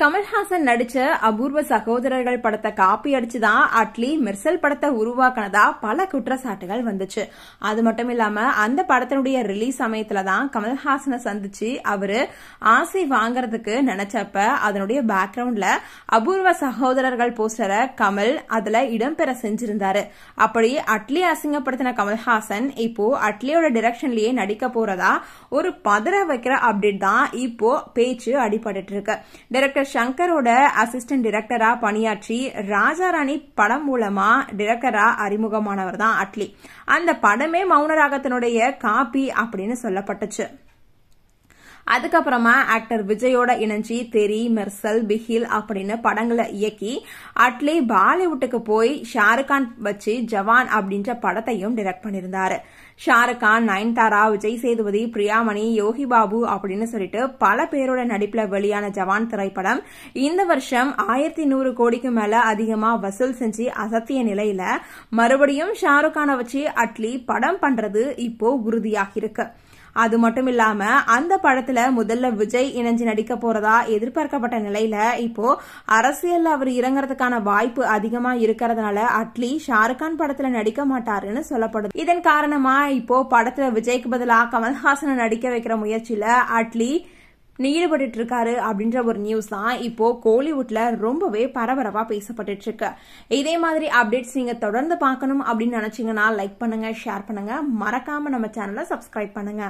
கமல்ஹாசன் நடிச்ச அபூர்வ சகோதரர்கள் படத்தை காப்பி அடிச்சுதான் அட்லி மிர்சல் படத்தை உருவாக்கினதா பல குற்றச்சாட்டுகள் வந்துச்சு அது மட்டும் இல்லாம அந்த படத்தினுடைய ரிலீஸ் சமயத்துல தான் கமல்ஹாசனை சந்திச்சு அவரு ஆசை வாங்கறதுக்கு நினைச்சப்ப அதனுடைய பேக்ரவுண்ட்ல அபூர்வ சகோதரர்கள் போஸ்டரை கமல் அதுல இடம்பெற செஞ்சிருந்தாரு அப்படி அட்லி அசிங்கப்படுத்தின கமல்ஹாசன் இப்போ அட்லியோட டிரெக்ஷன்லயே நடிக்க போறதா ஒரு பதற வைக்கிற அப்டேட் தான் இப்போ பேச்சு அடிபட்டு இருக்கு டைரக்டர் சங்கரோட அசிஸ்டன்ட் டிரெக்டரா பணியாற்றி ராஜாராணி படம் மூலமா டிரெக்டரா அறிமுகமானவர் தான் அட்லி அந்த படமே மௌன ராகத்தினுடைய காப்பி அப்படின்னு சொல்லப்பட்டுச்சு அதுக்கப்புறமா ஆக்டர் விஜயோட இணைஞ்சி தெரி மெர்சல் பிஹில் அப்படின்னு படங்களை இயக்கி அட்லி பாலிவுட்டுக்கு போய் ஷாருக் கான் வச்சு ஜவான் அப்படின்ற படத்தையும் டிரெக்ட் பண்ணியிருந்தாரு ஷாருக் கான் நயன்தாரா விஜய் சேதுபதி பிரியாமணி யோகி பாபு அப்படின்னு சொல்லிட்டு பல பேரோட நடிப்புல வெளியான ஜவான் திரைப்படம் இந்த வருஷம் ஆயிரத்தி நூறு கோடிக்கு மேல அதிகமா வசூல் செஞ்சு அசத்திய நிலையில மறுபடியும் ஷாருக் கானை வச்சு அட்லி படம் பண்றது இப்போ உறுதியாகிருக்கு அது மட்டும் இல்லாம அந்த படத்துல முதல்ல விஜய் இணைஞ்சு நடிக்க போறதா எதிர்பார்க்கப்பட்ட நிலையில இப்போ அரசியல் அவர் இறங்குறதுக்கான வாய்ப்பு அதிகமா இருக்கிறதுனால அட்லி ஷாருக்கான் படத்துல நடிக்க மாட்டாருன்னு சொல்லப்படுது இதன் காரணமா இப்போ படத்துல விஜய்க்கு பதிலாக கமல்ஹாசனை நடிக்க வைக்கிற முயற்சியில அட்லி ஈடுபட்டு இருக்காரு அப்படின்ற ஒரு நியூஸ் தான் இப்போ கோலிவுட்ல ரொம்பவே பரபரப்பா பேசப்பட்டு இருக்கு இதே மாதிரி அப்டேட்ஸ் நீங்க தொடர்ந்து பார்க்கணும் அப்படின்னு நினைச்சீங்கன்னா லைக் பண்ணுங்க ஷேர் பண்ணுங்க மறக்காம நம்ம சேனலை சப்ஸ்கிரைப் பண்ணுங்க